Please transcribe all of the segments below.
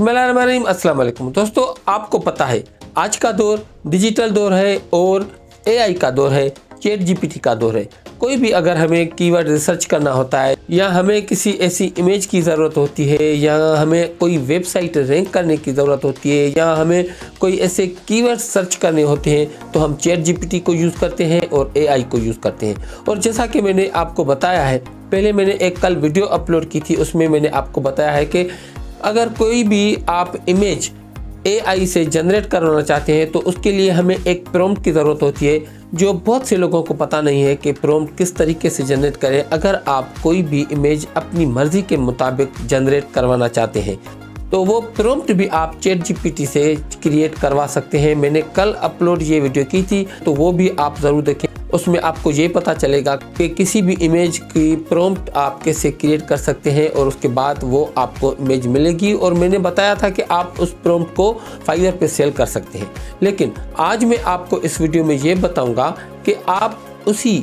अस्सलाम वालेकुम दोस्तों आपको पता है आज का दौर डिजिटल दौर है और एआई का दौर है चैट जीपीटी का दौर है कोई भी अगर हमें कीवर्ड रिसर्च करना होता है या हमें किसी ऐसी इमेज की ज़रूरत होती है या हमें कोई वेबसाइट रैंक करने की ज़रूरत होती है या हमें कोई ऐसे कीवर्ड सर्च करने होते हैं तो हम चेट जीपीटी को यूज़ करते हैं और ए को यूज़ करते हैं और जैसा कि मैंने आपको बताया है पहले मैंने एक कल वीडियो अपलोड की थी उसमें मैंने आपको बताया है कि अगर कोई भी आप इमेज एआई से जनरेट करवाना चाहते हैं तो उसके लिए हमें एक प्रोम्प्ट की ज़रूरत होती है जो बहुत से लोगों को पता नहीं है कि प्रोम्प्ट किस तरीके से जनरेट करें अगर आप कोई भी इमेज अपनी मर्ज़ी के मुताबिक जनरेट करवाना चाहते हैं तो वो प्रोम्प्ट भी आप चेट जी से क्रिएट करवा सकते हैं मैंने कल अपलोड ये वीडियो की थी तो वो भी आप ज़रूर देखें उसमें आपको ये पता चलेगा कि किसी भी इमेज की प्रॉम्प्ट आप कैसे क्रिएट कर सकते हैं और उसके बाद वो आपको इमेज मिलेगी और मैंने बताया था कि आप उस प्रॉम्प्ट को फाइवर पे सेल कर सकते हैं लेकिन आज मैं आपको इस वीडियो में ये बताऊंगा कि आप उसी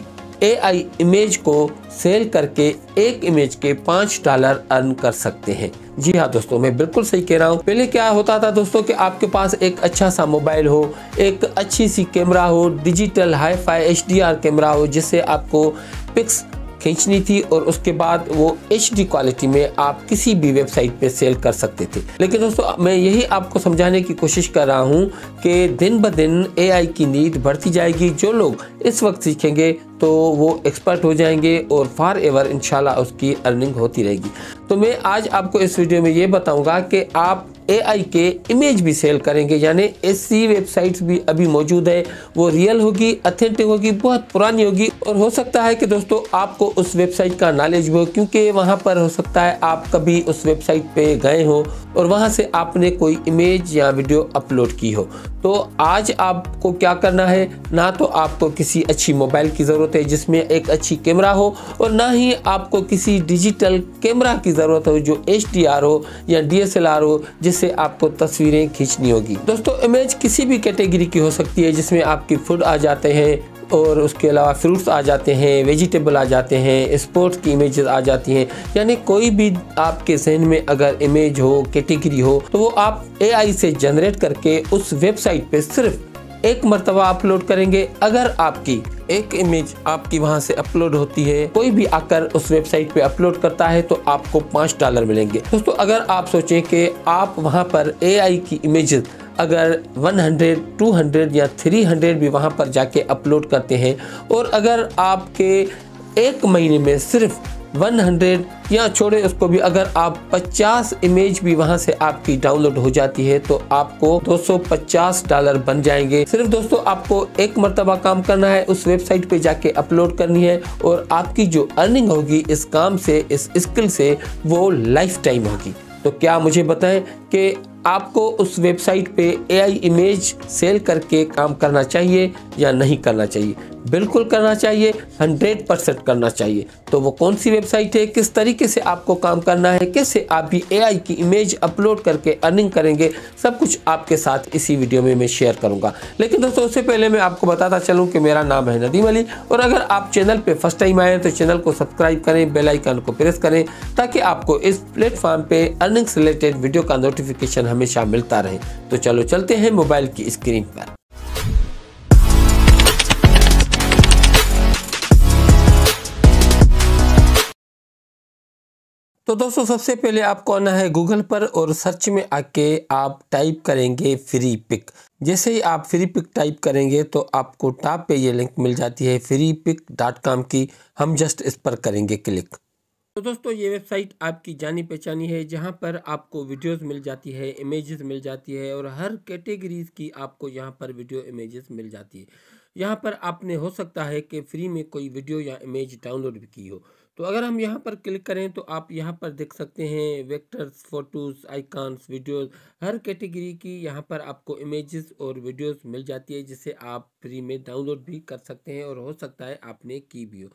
एआई इमेज को सेल करके एक इमेज के पाँच डॉलर अर्न कर सकते हैं जी हाँ दोस्तों मैं बिल्कुल सही कह रहा हूँ पहले क्या होता था दोस्तों कि आपके पास एक अच्छा सा मोबाइल हो एक अच्छी सी कैमरा हो digital hi fi H camera हो जिससे आपको पिक्स खींचनी थी और उसके बाद वो एच क्वालिटी में आप किसी भी वेबसाइट पे सेल कर सकते थे लेकिन दोस्तों मैं यही आपको समझाने की कोशिश कर रहा हूँ कि दिन ब दिन ए की नीड बढ़ती जाएगी जो लोग इस वक्त सीखेंगे तो वो एक्सपर्ट हो जाएंगे और फार एवर इन उसकी अर्निंग होती रहेगी तो मैं आज आपको इस वीडियो में ये बताऊंगा कि आप एआई के इमेज भी सेल करेंगे यानी ऐसी वेबसाइट्स भी अभी मौजूद है वो रियल होगी अथेंटिक होगी बहुत पुरानी होगी और हो सकता है कि दोस्तों आपको उस वेबसाइट का नॉलेज हो क्योंकि वहाँ पर हो सकता है आप कभी उस वेबसाइट पे गए हो और वहाँ से आपने कोई इमेज या वीडियो अपलोड की हो तो आज आपको क्या करना है ना तो आपको किसी अच्छी मोबाइल की ज़रूरत है जिसमें एक अच्छी कैमरा हो और ना ही आपको किसी डिजिटल कैमरा की ज़रूरत हो जो एच हो या डी हो जिससे से आपको तस्वीरें खींचनी होगी दोस्तों इमेज किसी भी कैटेगरी की हो सकती है जिसमें आपकी फूड आ जाते हैं और उसके अलावा फ्रूट्स आ जाते हैं वेजिटेबल आ जाते हैं स्पोर्ट्स की इमेजेस आ जाती हैं यानी कोई भी आपके जहन में अगर इमेज हो कैटेगरी हो तो वो आप एआई से जनरेट करके उस वेबसाइट पे सिर्फ एक मरतबा अपलोड करेंगे अगर आपकी एक इमेज आपकी वहाँ से अपलोड होती है कोई भी आकर उस वेबसाइट पे अपलोड करता है तो आपको पाँच डॉलर मिलेंगे दोस्तों अगर आप सोचें कि आप वहाँ पर एआई की इमेज अगर 100, 200 या 300 भी वहाँ पर जाके अपलोड करते हैं और अगर आपके एक महीने में सिर्फ 100 या छोड़े उसको भी अगर आप 50 इमेज भी वहां से आपकी डाउनलोड हो जाती है तो आपको 250 डॉलर बन जाएंगे सिर्फ दोस्तों आपको एक मरतबा काम करना है उस वेबसाइट पे जाके अपलोड करनी है और आपकी जो अर्निंग होगी इस काम से इस स्किल से वो लाइफ टाइम होगी तो क्या मुझे बताएं कि आपको उस वेबसाइट पे एआई इमेज सेल करके काम करना चाहिए या नहीं करना चाहिए बिल्कुल करना चाहिए 100 परसेंट करना चाहिए तो वो कौन सी वेबसाइट है किस तरीके से आपको काम करना है कैसे आप भी एआई की इमेज अपलोड करके अर्निंग करेंगे सब कुछ आपके साथ इसी वीडियो में मैं शेयर करूंगा लेकिन दोस्तों उससे पहले मैं आपको बताता चलूँ कि मेरा नाम है नदीम अली और अगर आप चैनल पर फर्स्ट टाइम आए तो चैनल को सब्सक्राइब करें बेलाइकन को प्रेस करें ताकि आपको इस प्लेटफॉर्म पर अर्निंग से रिलेटेड वीडियो का नोटिफिकेशन हमेशा मिलता रहे तो चलो चलते हैं मोबाइल की स्क्रीन पर तो दोस्तों सबसे पहले आपको आना है गूगल पर और सर्च में आके आप टाइप करेंगे फ्री पिक जैसे ही आप फ्री पिक टाइप करेंगे तो आपको टॉप पे ये लिंक मिल जाती है फ्री पिक डॉट कॉम की हम जस्ट इस पर करेंगे क्लिक तो दोस्तों ये वेबसाइट आपकी जानी पहचानी है जहाँ पर आपको वीडियोस मिल जाती है इमेजेस मिल जाती है और हर कैटेगरीज की आपको यहाँ पर वीडियो इमेजेस मिल जाती है यहाँ पर आपने हो सकता है कि फ्री में कोई वीडियो या इमेज डाउनलोड भी की हो तो अगर हम यहाँ पर क्लिक करें तो आप यहाँ पर देख सकते हैं वेक्टर्स फोटोज़ आइकॉन्स वीडियोस हर कैटेगरी की यहाँ पर आपको इमेजेस और वीडियोस मिल जाती है जिसे आप फ्री में डाउनलोड भी कर सकते हैं और हो सकता है आपने की भी हो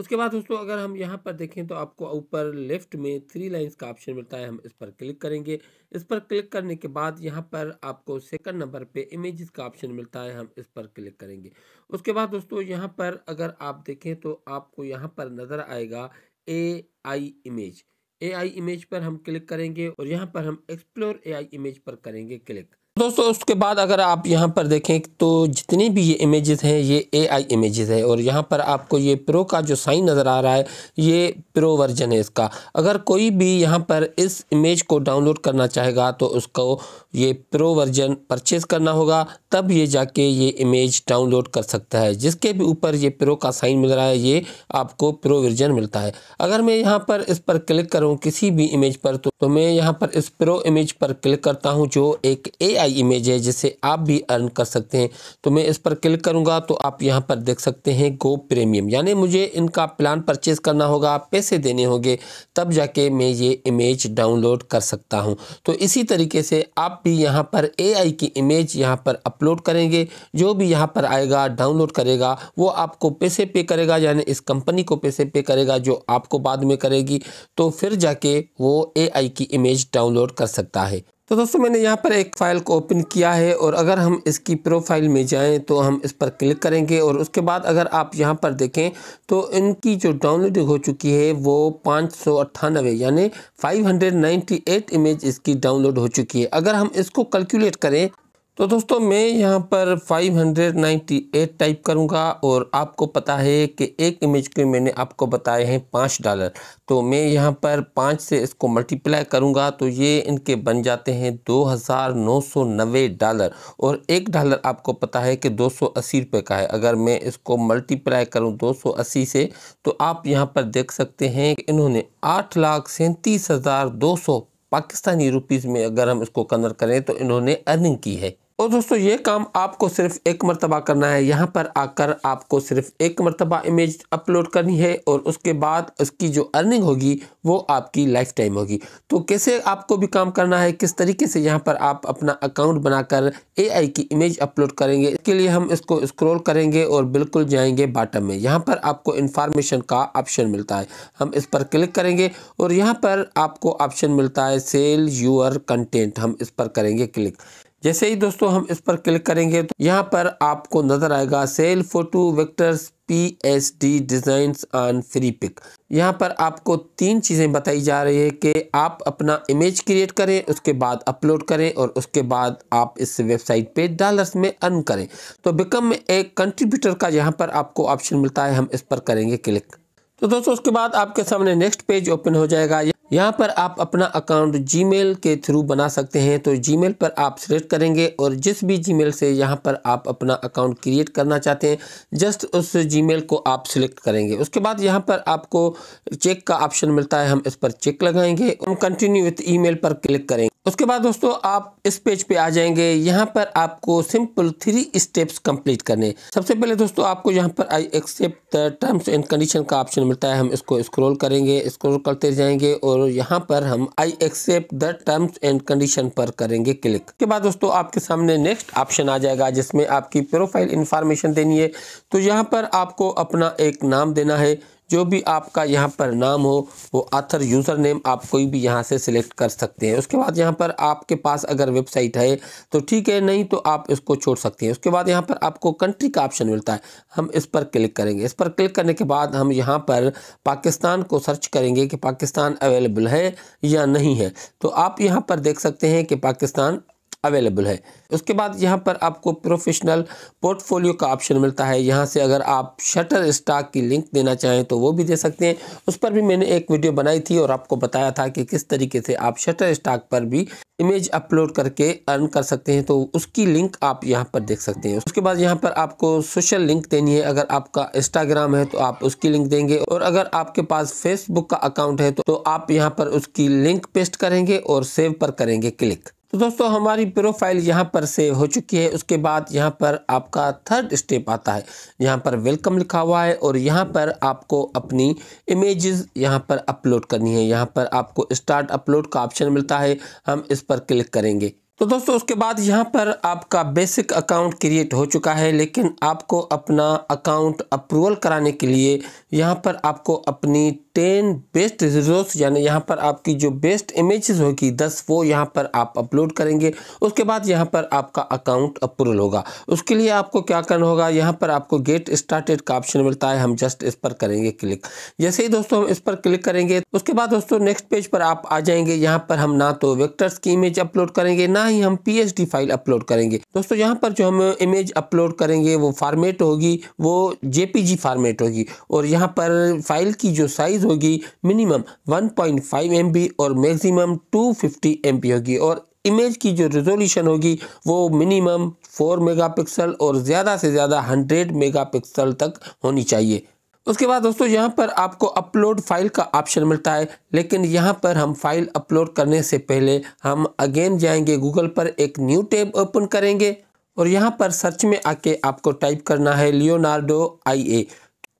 उसके बाद दोस्तों अगर हम यहाँ पर देखें तो आपको ऊपर लेफ्ट में थ्री लाइंस का ऑप्शन मिलता है हम इस पर क्लिक करेंगे इस पर क्लिक करने के बाद यहाँ पर आपको सेकंड नंबर पे इमेजेस का ऑप्शन मिलता है हम इस पर क्लिक करेंगे उसके बाद दोस्तों यहाँ पर अगर आप देखें तो आपको यहाँ पर नज़र आएगा ए आई इमेज ए आई इमेज पर हम क्लिक करेंगे और यहाँ पर हम एक्सप्लोर ए आई इमेज पर करेंगे क्लिक दोस्तों उसके बाद अगर आप यहाँ पर देखें तो जितने भी ये इमेजेस हैं ये एआई इमेजेस है और यहाँ पर आपको ये प्रो का जो साइन नज़र आ रहा है ये प्रो वर्जन है इसका अगर कोई भी यहाँ पर इस इमेज को डाउनलोड करना चाहेगा तो उसको ये प्रो वर्जन परचेज़ करना होगा तब ये जाके ये इमेज डाउनलोड कर सकता है जिसके भी ऊपर ये प्रो का साइन मिल रहा है ये आपको प्रो वर्जन मिलता है अगर मैं यहाँ पर इस पर क्लिक करूँ किसी भी इमेज पर तो, तो मैं यहाँ पर इस प्रो इमेज पर क्लिक करता हूँ जो एक ए आई इमेज है जिसे आप भी अर्न कर सकते हैं तो मैं इस पर क्लिक करूँगा तो आप यहाँ पर देख सकते हैं गो प्रीमियम यानी मुझे इनका प्लान परचेज करना होगा पैसे देने होंगे तब जाके मैं ये इमेज डाउनलोड कर सकता हूँ तो इसी तरीके से आप भी यहाँ पर एआई की इमेज यहाँ पर अपलोड करेंगे जो भी यहाँ पर आएगा डाउनलोड करेगा वो आपको पैसे पे करेगा यानी इस कंपनी को पैसे पे करेगा जो आपको बाद में करेगी तो फिर जाके वो ए की इमेज डाउनलोड कर सकता है तो दोस्तों मैंने यहाँ पर एक फ़ाइल को ओपन किया है और अगर हम इसकी प्रोफाइल में जाएं तो हम इस पर क्लिक करेंगे और उसके बाद अगर आप यहाँ पर देखें तो इनकी जो डाउनलोडिंग हो चुकी है वो पाँच सौ अट्ठानवे यानी five hundred ninety eight image इसकी डाउनलोड हो चुकी है अगर हम इसको कैलकुलेट करें तो दोस्तों मैं यहाँ पर 598 टाइप करूँगा और आपको पता है कि एक इमेज के मैंने आपको बताए हैं पाँच डॉलर तो मैं यहाँ पर पाँच से इसको मल्टीप्लाई करूँगा तो ये इनके बन जाते हैं दो हज़ार नौ सौ नब्बे डॉलर और एक डॉलर आपको पता है कि दो सौ अस्सी रुपये का है अगर मैं इसको मल्टीप्लाई करूँ दो सौ अस्सी से तो आप यहाँ पर देख सकते हैं कि इन्होंने आठ लाख सैंतीस हज़ार दो सौ पाकिस्तानी रुपीज़ में अगर हम इसको कन्वर्ट करें तो इन्होंने अर्निंग की है और दोस्तों ये काम आपको सिर्फ एक मरतबा करना है यहाँ पर आकर आपको सिर्फ एक मरतबा इमेज अपलोड करनी है और उसके बाद उसकी जो अर्निंग होगी वो आपकी लाइफ टाइम होगी तो कैसे आपको भी काम करना है किस तरीके से यहाँ पर आप अपना अकाउंट बनाकर एआई की इमेज अपलोड करेंगे इसके लिए हम इसको स्क्रॉल करेंगे और बिल्कुल जाएंगे बाटम में यहाँ पर आपको इन्फॉर्मेशन का ऑप्शन मिलता है हम इस पर क्लिक करेंगे और यहाँ पर आपको ऑप्शन मिलता है सेल यूअर कंटेंट हम इस पर करेंगे क्लिक जैसे ही दोस्तों हम इस पर क्लिक करेंगे तो यहाँ पर आपको नज़र आएगा sell photo vectors P S D design on Freepik यहाँ पर आपको तीन चीज़ें बताई जा रही है कि आप अपना इमेज क्रिएट करें उसके बाद अपलोड करें और उसके बाद आप इस वेबसाइट पे डॉलर्स में अर्न करें तो बिकम एक कंट्रीब्यूटर का यहाँ पर आपको ऑप्शन मिलता है हम इस पर करेंगे क्लिक तो दोस्तों उसके बाद आपके सामने नेक्स्ट पेज ओपन हो जाएगा यहाँ पर आप अपना अकाउंट जीमेल के थ्रू बना सकते हैं तो जीमेल पर आप सेलेक्ट करेंगे और जिस भी जीमेल से यहाँ पर आप अपना अकाउंट क्रिएट करना चाहते हैं जस्ट उस जीमेल को आप सिलेक्ट करेंगे उसके बाद यहाँ पर आपको चेक का ऑप्शन मिलता है हम इस पर चेक लगाएंगे हम कंटिन्यू विथ ई पर क्लिक करेंगे उसके बाद दोस्तों आप इस पेज पे आ जाएंगे यहाँ पर आपको सिंपल थ्री स्टेप्स कंप्लीट करने सबसे पहले दोस्तों आपको यहाँ पर I accept terms and condition का ऑप्शन मिलता है हम इसको स्क्रॉल करेंगे स्क्रॉल करते जाएंगे और और यहाँ पर हम I accept the terms and condition पर करेंगे क्लिक के बाद दोस्तों आपके सामने नेक्स्ट ऑप्शन आ जाएगा जिसमें आपकी प्रोफाइल इंफॉर्मेशन देनी है तो यहाँ पर आपको अपना एक नाम देना है जो भी आपका यहाँ पर नाम हो वो आथर यूज़र नेम आप कोई भी यहाँ से सिलेक्ट कर सकते हैं उसके बाद यहाँ पर आपके पास अगर वेबसाइट है तो ठीक है नहीं तो आप इसको छोड़ सकते हैं उसके बाद यहाँ पर आपको कंट्री का ऑप्शन मिलता है हम इस पर क्लिक करेंगे इस पर क्लिक करने के बाद हम यहाँ पर पाकिस्तान को सर्च करेंगे कि पाकिस्तान अवेलेबल है या नहीं है तो आप यहाँ पर देख सकते हैं कि पाकिस्तान अवेलेबल है उसके बाद यहाँ पर आपको प्रोफेशनल पोर्टफोलियो का ऑप्शन मिलता है यहाँ से अगर आप शटर स्टॉक की लिंक देना चाहें तो वो भी दे सकते हैं उस पर भी मैंने एक वीडियो बनाई थी और आपको बताया था कि किस तरीके से आप शटर स्टॉक पर भी इमेज अपलोड करके अर्न कर सकते हैं तो उसकी लिंक आप यहाँ पर देख सकते हैं उसके बाद यहाँ पर आपको सोशल लिंक देनी है अगर आपका इंस्टाग्राम है तो आप उसकी लिंक देंगे और अगर आपके पास फेसबुक का अकाउंट है तो, तो, आप यहाँ पर उसकी लिंक पेस्ट करेंगे और सेव पर करेंगे क्लिक तो दोस्तों हमारी प्रोफाइल यहाँ पर सेव हो चुकी है उसके बाद यहाँ पर आपका थर्ड स्टेप आता है यहाँ पर वेलकम लिखा हुआ है और यहाँ पर आपको अपनी इमेजेस यहाँ पर अपलोड करनी है यहाँ पर आपको स्टार्ट अपलोड का ऑप्शन मिलता है हम इस पर क्लिक करेंगे तो दोस्तों उसके बाद यहाँ पर आपका बेसिक अकाउंट क्रिएट हो चुका है लेकिन आपको अपना अकाउंट अप्रूवल कराने के लिए यहाँ पर आपको अपनी टेन बेस्ट रिजोर्स यानी यहाँ पर आपकी जो बेस्ट इमेजेस होगी दस वो यहाँ पर आप अपलोड करेंगे उसके बाद यहाँ पर आपका अकाउंट अप्रूवल होगा उसके लिए आपको क्या करना होगा यहाँ पर आपको गेट स्टार्टेड का ऑप्शन मिलता है हम जस्ट इस पर करेंगे क्लिक जैसे ही दोस्तों हम इस पर क्लिक करेंगे उसके बाद दोस्तों नेक्स्ट पेज पर आप आ जाएंगे यहाँ पर हम ना तो वेक्टर्स की इमेज अपलोड करेंगे ना ना ही हम पी फाइल अपलोड करेंगे दोस्तों यहाँ पर जो हम इमेज अपलोड करेंगे वो फार्मेट होगी वो जे फार्मेट होगी और यहाँ पर फाइल की जो साइज़ होगी मिनिमम 1.5 पॉइंट और मैक्सिमम 250 फिफ्टी होगी और इमेज की जो रेजोल्यूशन होगी वो मिनिमम 4 मेगापिक्सल और ज़्यादा से ज़्यादा 100 मेगापिक्सल तक होनी चाहिए उसके बाद दोस्तों यहाँ पर आपको अपलोड फाइल का ऑप्शन मिलता है लेकिन यहाँ पर हम फाइल अपलोड करने से पहले हम अगेन जाएंगे गूगल पर एक न्यू टैब ओपन करेंगे और यहाँ पर सर्च में आके आपको टाइप करना है लियोनार्डो आई ए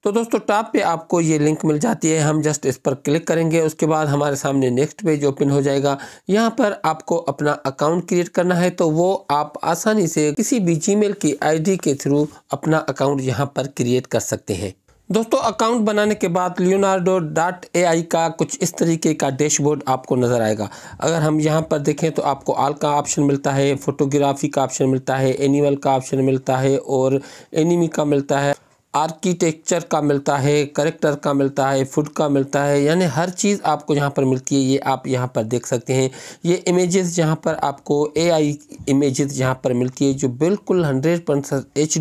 तो दोस्तों टॉप पे आपको ये लिंक मिल जाती है हम जस्ट इस पर क्लिक करेंगे उसके बाद हमारे सामने नेक्स्ट पेज ओपन हो जाएगा यहाँ पर आपको अपना अकाउंट क्रिएट करना है तो वो आप आसानी से किसी भी जीमेल की आईडी के थ्रू अपना अकाउंट यहाँ पर क्रिएट कर सकते हैं दोस्तों अकाउंट बनाने के बाद लियोनार्डो डॉट ए का कुछ इस तरीके का डैशबोर्ड आपको नज़र आएगा अगर हम यहाँ पर देखें तो आपको आल का ऑप्शन मिलता है फोटोग्राफी का ऑप्शन मिलता है एनिमल का ऑप्शन मिलता है और एनिमी का मिलता है आर्किटेक्चर का मिलता है करेक्टर का मिलता है फूड का मिलता है यानी हर चीज़ आपको यहाँ पर मिलती है ये आप यहाँ पर देख सकते हैं ये इमेजेस जहाँ पर आपको एआई इमेजेस यहाँ पर मिलती है जो बिल्कुल हंड्रेड परसेंट एच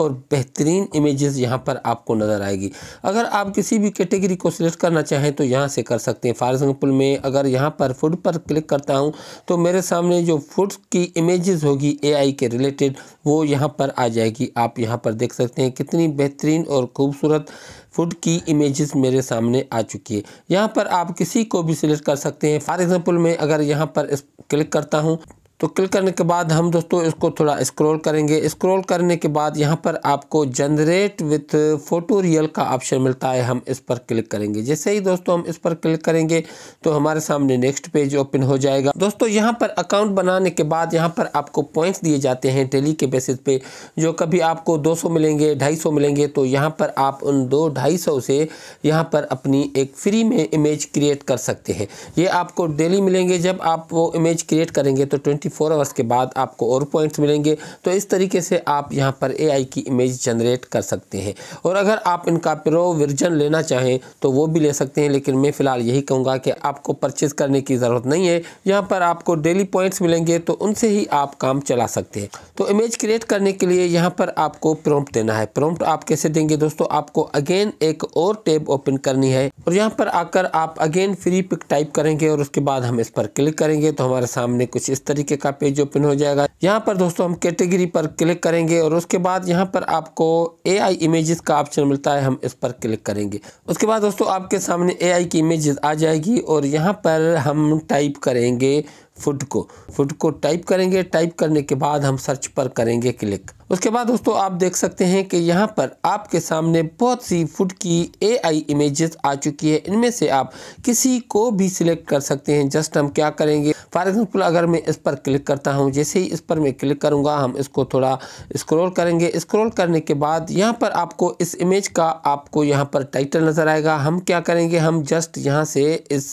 और बेहतरीन इमेजेस यहाँ पर आपको नज़र आएगी अगर आप किसी भी कैटेगरी को सिलेक्ट करना चाहें तो यहाँ से कर सकते हैं फॉर एग्ज़ाम्पल में अगर यहाँ पर फूड पर क्लिक करता हूँ तो मेरे सामने जो फूड की इमेज होगी ए के रिलेटेड वो यहाँ पर आ जाएगी आप यहाँ पर देख सकते हैं कितनी बेहतरीन और ख़ूबसूरत फूड की इमेजेस मेरे सामने आ चुकी है यहाँ पर आप किसी को भी सिलेक्ट कर सकते हैं फॉर एग्ज़ाम्पल मैं अगर यहाँ पर क्लिक करता हूँ तो क्लिक करने के बाद हम दोस्तों इसको थोड़ा स्क्रॉल करेंगे स्क्रॉल करने के बाद यहाँ पर आपको जनरेट विथ फ़ोटो रियल का ऑप्शन मिलता है हम इस पर क्लिक करेंगे जैसे ही दोस्तों हम इस पर क्लिक करेंगे तो हमारे सामने नेक्स्ट पेज ओपन हो जाएगा दोस्तों यहाँ पर अकाउंट बनाने के बाद यहाँ पर आपको पॉइंट्स दिए जाते हैं डेली के बेसिस पे जो कभी आपको दो मिलेंगे ढाई मिलेंगे तो यहाँ पर आप उन दो ढाई से यहाँ पर अपनी एक फ्री में इमेज क्रिएट कर सकते हैं ये आपको डेली मिलेंगे जब आप वो इमेज क्रिएट करेंगे तो ट्वेंटी थी फोर आवर्स के बाद आपको और पॉइंट्स मिलेंगे तो इस तरीके से आप यहाँ पर एआई की इमेज जनरेट कर सकते हैं और अगर आप इनका प्रो वर्जन लेना चाहें तो वो भी ले सकते हैं लेकिन मैं फ़िलहाल यही कहूँगा कि आपको परचेज़ करने की ज़रूरत नहीं है यहाँ पर आपको डेली पॉइंट्स मिलेंगे तो उनसे ही आप काम चला सकते हैं तो इमेज क्रिएट करने के लिए यहाँ पर आपको प्रोम्प्ट देना है प्रोम्प्ट आप कैसे देंगे दोस्तों आपको अगेन एक और टेब ओपन करनी है और यहाँ पर आकर आप अगेन फ्री पिक टाइप करेंगे और उसके बाद हम इस पर क्लिक करेंगे तो हमारे सामने कुछ इस तरीके नीचे का पेज ओपन हो जाएगा यहाँ पर दोस्तों हम कैटेगरी पर क्लिक करेंगे और उसके बाद यहाँ पर आपको ए आई इमेजेस का ऑप्शन मिलता है हम इस पर क्लिक करेंगे उसके बाद दोस्तों आपके सामने ए आई की इमेजेस आ जाएगी और यहाँ पर हम टाइप करेंगे फुट को फुड को टाइप करेंगे टाइप करने के बाद हम सर्च पर करेंगे क्लिक उसके बाद दोस्तों आप देख सकते हैं कि यहाँ पर आपके सामने बहुत सी फुड की एआई इमेजेस आ चुकी है इनमें से आप किसी को भी सिलेक्ट कर सकते हैं जस्ट हम क्या करेंगे फॉर एग्जाम्पल अगर मैं इस पर क्लिक करता हूँ जैसे ही इस पर मैं क्लिक करूँगा हम इसको थोड़ा स्क्रोल करेंगे स्क्रोल करने के बाद यहाँ पर आपको इस इमेज का आपको यहाँ पर टाइटल नज़र आएगा हम क्या करेंगे हम जस्ट यहाँ से इस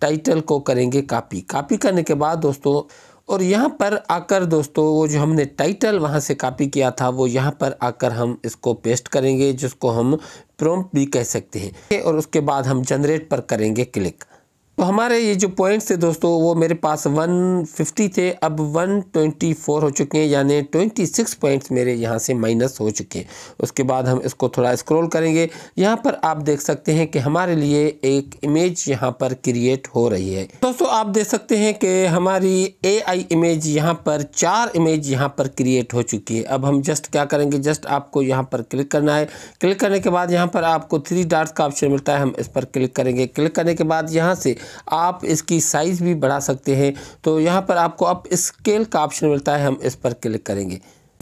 टाइटल को करेंगे कापी कापी करने के बाद दोस्तों और यहाँ पर आकर दोस्तों वो जो हमने टाइटल वहाँ से कॉपी किया था वो यहाँ पर आकर हम इसको पेस्ट करेंगे जिसको हम प्रॉम्प्ट भी कह सकते हैं और उसके बाद हम जनरेट पर करेंगे क्लिक तो हमारे ये जो पॉइंट्स थे दोस्तों वो मेरे पास 150 थे अब 124 हो चुके हैं यानी 26 पॉइंट्स मेरे यहाँ से माइनस हो चुके हैं उसके बाद हम इसको थोड़ा स्क्रॉल करेंगे यहाँ पर आप देख सकते हैं कि हमारे लिए एक इमेज यहाँ पर क्रिएट हो रही है दोस्तों आप देख सकते हैं कि हमारी ए इमेज यहाँ पर चार इमेज यहाँ पर क्रिएट हो चुकी है अब हम जस्ट क्या करेंगे जस्ट आपको यहाँ पर क्लिक करना है क्लिक करने के बाद यहाँ पर आपको थ्री डार्ट का ऑप्शन मिलता है हम इस पर क्लिक करेंगे क्लिक करने के बाद यहाँ से आप इसकी साइज़ भी बढ़ा सकते हैं तो यहाँ पर आपको अब स्केल का ऑप्शन मिलता है हम इस पर क्लिक करेंगे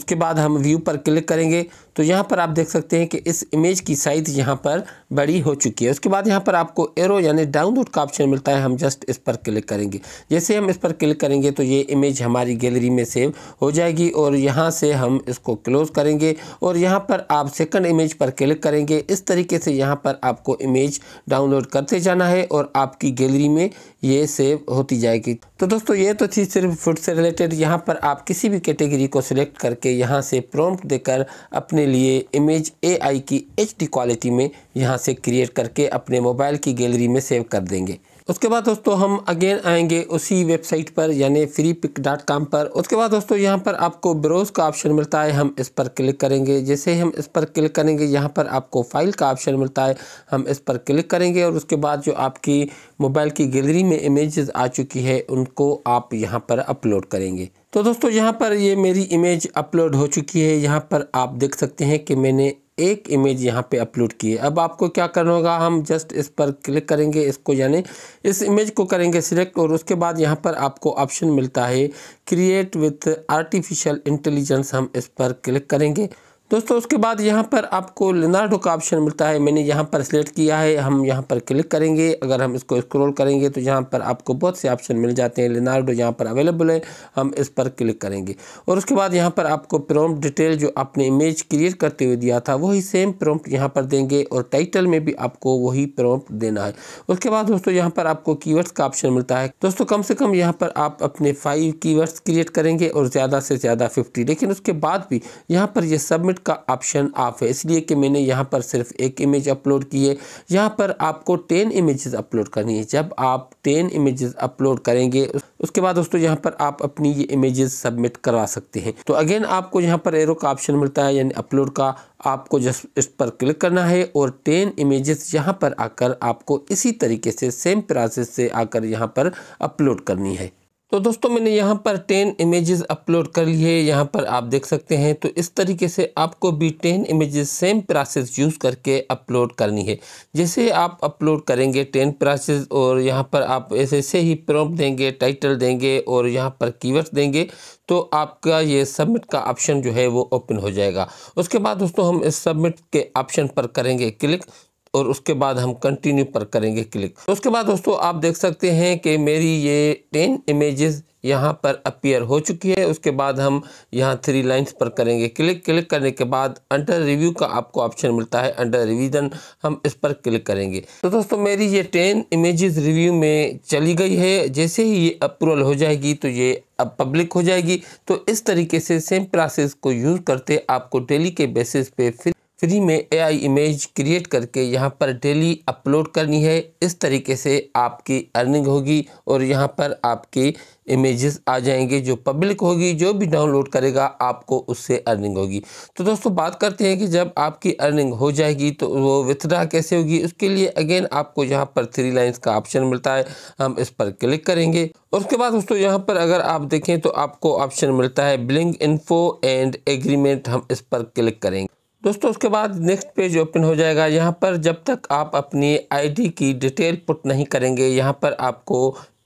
उसके बाद हम व्यू पर क्लिक करेंगे तो यहाँ पर आप देख सकते हैं कि इस इमेज की साइज़ यहाँ पर बड़ी हो चुकी है उसके बाद यहाँ पर आपको एरो यानी डाउनलोड का ऑप्शन मिलता है हम जस्ट इस पर क्लिक करेंगे जैसे हम इस पर क्लिक करेंगे तो ये इमेज हमारी गैलरी में सेव हो जाएगी और यहाँ से हम इसको क्लोज़ करेंगे और यहाँ पर आप सेकंड इमेज पर क्लिक करेंगे इस तरीके से यहाँ पर आपको इमेज डाउनलोड करते जाना है और आपकी गैलरी में ये सेव होती जाएगी तो दोस्तों ये तो थी सिर्फ फूड से रिलेटेड यहाँ पर आप किसी भी कैटेगरी को सिलेक्ट करके यहाँ से प्रॉम्प्ट देकर अपने लिए इमेज एआई की एचडी क्वालिटी में यहाँ से क्रिएट करके अपने मोबाइल की गैलरी में सेव कर देंगे उसके बाद दोस्तों हम अगेन आएंगे उसी वेबसाइट पर यानी फ्री पिक डॉट कॉम पर उसके बाद दोस्तों यहाँ पर आपको ब्रोज़ का ऑप्शन मिलता है हम इस पर क्लिक करेंगे जैसे हम इस पर क्लिक करेंगे यहाँ पर आपको फाइल का ऑप्शन मिलता है हम इस पर क्लिक करेंगे और उसके बाद जो आपकी मोबाइल की गैलरी में इमेजेस आ चुकी है उनको आप यहाँ पर अपलोड करेंगे तो दोस्तों यहाँ पर ये मेरी इमेज अपलोड हो चुकी है यहाँ पर आप देख सकते हैं कि मैंने एक इमेज यहाँ पे अपलोड की है अब आपको क्या करना होगा हम जस्ट इस पर क्लिक करेंगे इसको यानी इस इमेज को करेंगे सिलेक्ट और उसके बाद यहाँ पर आपको ऑप्शन मिलता है क्रिएट विथ आर्टिफिशियल इंटेलिजेंस हम इस पर क्लिक करेंगे दोस्तों उसके बाद यहाँ पर आपको लिनार्डो का ऑप्शन मिलता है मैंने यहाँ पर सिलेक्ट किया है हम यहाँ पर क्लिक करेंगे अगर हम इसको स्क्रॉल करेंगे तो यहाँ पर आपको बहुत से ऑप्शन मिल जाते हैं लिनार्डो यहाँ पर अवेलेबल है हम इस पर क्लिक करेंगे और उसके बाद यहाँ पर आपको प्रोम डिटेल जो आपने इमेज क्रिएट करते हुए दिया था वही सेम प्रोम यहाँ पर देंगे और टाइटल में भी आपको वही प्रोम देना है उसके बाद दोस्तों यहाँ पर आपको की का ऑप्शन मिलता है दोस्तों कम से कम यहाँ पर आप अपने फाइव की क्रिएट करेंगे और ज़्यादा से ज़्यादा फिफ्टी लेकिन उसके बाद भी यहाँ पर ये सबमिट अपलोड का ऑप्शन ऑफ है इसलिए कि मैंने यहाँ पर सिर्फ एक इमेज अपलोड की है यहाँ पर आपको टेन इमेजेस अपलोड करनी है जब आप टेन इमेजेस अपलोड करेंगे उसके बाद दोस्तों यहाँ पर आप अपनी ये इमेजेस सबमिट करवा सकते हैं तो अगेन आपको यहाँ पर एरो का ऑप्शन मिलता है यानी अपलोड का आपको जस्ट इस पर क्लिक करना है और टेन इमेजेस यहाँ पर आकर आपको इसी तरीके से सेम प्रोसेस से आकर यहाँ पर अपलोड करनी है तो दोस्तों मैंने यहाँ पर टेन इमेजेस अपलोड कर लिए यहाँ पर आप देख सकते हैं तो इस तरीके से आपको भी ten images same process use करके अपलोड करनी है जैसे आप अपलोड करेंगे टेन प्रोसेस और यहाँ पर आप ऐसे ऐसे ही प्रॉम्प्ट देंगे टाइटल देंगे और यहाँ पर कीवर्ड्स देंगे तो आपका ये सबमिट का ऑप्शन जो है वो ओपन हो जाएगा उसके बाद दोस्तों हम इस सबमिट के ऑप्शन पर करेंगे क्लिक और उसके बाद हम कंटिन्यू पर करेंगे क्लिक तो उसके बाद दोस्तों आप देख सकते हैं कि मेरी ये टेन इमेजेस यहाँ पर अपीयर हो चुकी है उसके बाद हम यहाँ थ्री लाइंस पर करेंगे क्लिक क्लिक करने के बाद अंडर रिव्यू का आपको ऑप्शन मिलता है अंडर रिवीजन हम इस पर क्लिक करेंगे तो दोस्तों मेरी ये टेन इमेजेस रिव्यू में चली गई है जैसे ही ये अप्रूवल हो जाएगी तो ये अब पब्लिक हो जाएगी तो इस तरीके से सेम प्रोसेस को यूज़ करते आपको डेली के बेसिस पे फिर फ्री में एआई इमेज क्रिएट करके यहाँ पर डेली अपलोड करनी है इस तरीके से आपकी अर्निंग होगी और यहाँ पर आपके इमेजेस आ जाएंगे जो पब्लिक होगी जो भी डाउनलोड करेगा आपको उससे अर्निंग होगी तो दोस्तों बात करते हैं कि जब आपकी अर्निंग हो जाएगी तो वो विथड्रा कैसे होगी उसके लिए अगेन आपको यहाँ पर थ्री लाइन्स का ऑप्शन मिलता है हम इस पर क्लिक करेंगे और उसके बाद दोस्तों यहाँ पर अगर आप देखें तो आपको ऑप्शन मिलता है ब्लिंग इन्फो एंड एग्रीमेंट हम इस पर क्लिक करेंगे दोस्तों उसके बाद नेक्स्ट पेज ओपन हो जाएगा यहाँ पर जब तक आप अपनी आईडी की डिटेल पुट नहीं करेंगे यहाँ पर आपको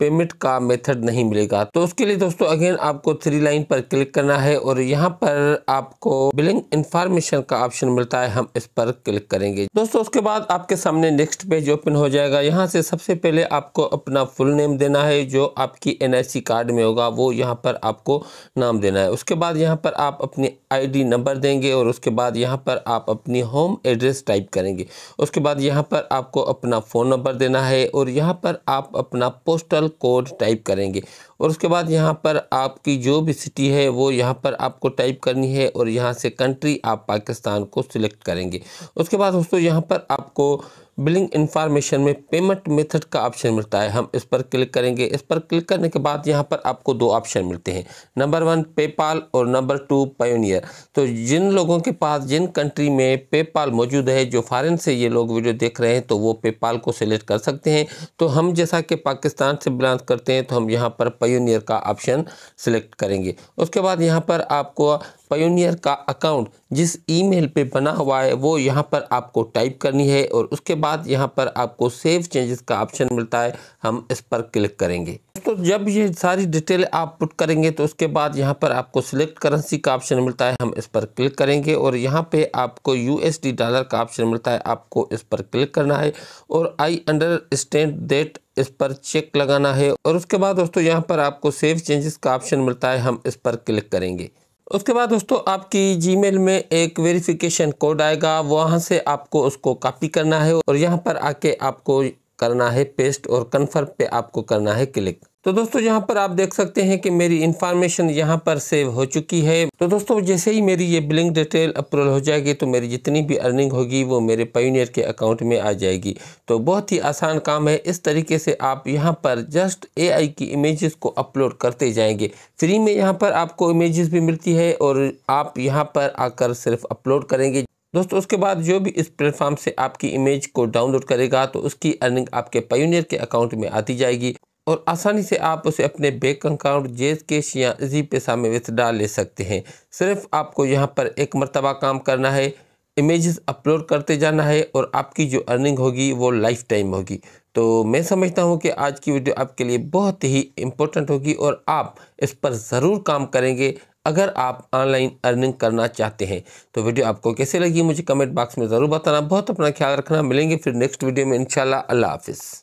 पेमेंट का मेथड नहीं मिलेगा तो उसके लिए दोस्तों अगेन आपको थ्री लाइन पर क्लिक करना है और यहाँ पर आपको बिलिंग इन्फॉर्मेशन का ऑप्शन मिलता है हम इस पर क्लिक करेंगे दोस्तों उसके बाद आपके सामने नेक्स्ट पेज ओपन हो जाएगा यहाँ से सबसे पहले आपको अपना फुल नेम देना है जो आपकी एन कार्ड में होगा वो यहाँ पर आपको नाम देना है उसके बाद यहाँ पर आप अपनी आई नंबर देंगे और उसके बाद यहाँ पर आप अपनी होम एड्रेस टाइप करेंगे उसके बाद यहाँ पर आपको अपना फ़ोन नंबर देना है और यहाँ पर आप अपना पोस्टल कोड टाइप करेंगे और उसके बाद यहाँ पर आपकी जो भी सिटी है वो यहाँ पर आपको टाइप करनी है और यहाँ से कंट्री आप पाकिस्तान को सिलेक्ट करेंगे उसके बाद दोस्तों यहाँ पर आपको बिलिंग इन्फॉर्मेशन में पेमेंट मेथड का ऑप्शन मिलता है हम इस पर क्लिक करेंगे इस पर क्लिक करने के बाद यहाँ पर आपको दो ऑप्शन मिलते हैं नंबर वन पेपाल और नंबर टू पायोनियर तो जिन लोगों के पास जिन कंट्री में पेपाल मौजूद है जो फॉरेन से ये लोग वीडियो देख रहे हैं तो वो पेपाल को सिलेक्ट कर सकते हैं तो हम जैसा कि पाकिस्तान से बिलोंग करते हैं तो हम यहाँ पर पायोनियर का ऑप्शन सिलेक्ट करेंगे उसके बाद यहाँ पर आपको पयोनियर का अकाउंट जिस ईमेल पे बना हुआ है वो यहाँ पर आपको टाइप करनी है और उसके बाद यहाँ पर आपको सेव चेंजेस का ऑप्शन मिलता है हम इस पर क्लिक करेंगे तो जब ये सारी डिटेल आप पुट करेंगे तो उसके बाद यहाँ पर आपको सिलेक्ट करेंसी का ऑप्शन मिलता है हम इस पर क्लिक करेंगे और यहाँ पे आपको यू डॉलर का ऑप्शन मिलता है आपको इस पर क्लिक करना है और आई अंडरस्टैंड डेट इस पर चेक लगाना है और उसके बाद दोस्तों यहाँ पर आपको सेव चेंजेस का ऑप्शन मिलता है हम इस पर क्लिक करेंगे उसके बाद दोस्तों आपकी जी में एक वेरिफिकेशन कोड आएगा वहाँ से आपको उसको कॉपी करना है और यहाँ पर आके आपको करना है पेस्ट और कन्फर्म पे आपको करना है क्लिक तो दोस्तों यहाँ पर आप देख सकते हैं कि मेरी इन्फॉर्मेशन यहाँ पर सेव हो चुकी है तो दोस्तों जैसे ही मेरी ये बिलिंग डिटेल अप्रूवल हो जाएगी तो मेरी जितनी भी अर्निंग होगी वो मेरे पायोनियर के अकाउंट में आ जाएगी तो बहुत ही आसान काम है इस तरीके से आप यहाँ पर जस्ट एआई की इमेजेस को अपलोड करते जाएंगे फ्री में यहाँ पर आपको इमेज भी मिलती है और आप यहाँ पर आकर सिर्फ अपलोड करेंगे दोस्तों उसके बाद जो भी इस प्लेटफॉर्म से आपकी इमेज को डाउनलोड करेगा तो उसकी अर्निंग आपके पायोनियर के अकाउंट में आती जाएगी और आसानी से आप उसे अपने बैंक अकाउंट जेज कैश या जी पैसा में विथड्रा ले सकते हैं सिर्फ आपको यहाँ पर एक मरतबा काम करना है इमेजेस अपलोड करते जाना है और आपकी जो अर्निंग होगी वो लाइफ टाइम होगी तो मैं समझता हूँ कि आज की वीडियो आपके लिए बहुत ही इम्पोर्टेंट होगी और आप इस पर ज़रूर काम करेंगे अगर आप ऑनलाइन अर्निंग करना चाहते हैं तो वीडियो आपको कैसे लगी मुझे कमेंट बॉक्स में ज़रूर बताना बहुत अपना ख्याल रखना मिलेंगे फिर नेक्स्ट वीडियो में इंशाल्लाह अल्लाह हाफिज़